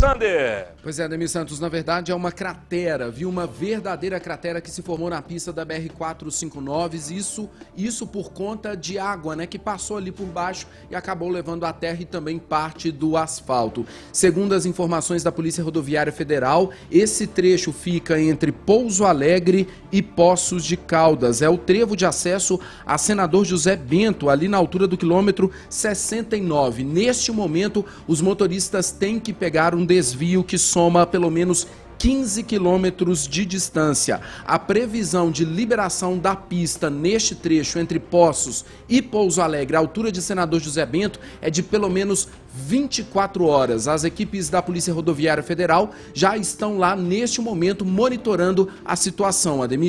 Sander. Pois é, Ademir Santos, na verdade é uma cratera, viu? Uma verdadeira cratera que se formou na pista da BR-459, isso, isso por conta de água, né? Que passou ali por baixo e acabou levando a terra e também parte do asfalto. Segundo as informações da Polícia Rodoviária Federal, esse trecho fica entre Pouso Alegre e Poços de Caldas. É o trevo de acesso a Senador José Bento, ali na altura do quilômetro 69. Neste momento, os motoristas têm que pegar um desvio que soma pelo menos 15 quilômetros de distância. A previsão de liberação da pista neste trecho entre Poços e Pouso Alegre, à altura de Senador José Bento, é de pelo menos 24 horas. As equipes da Polícia Rodoviária Federal já estão lá neste momento monitorando a situação, Ademir.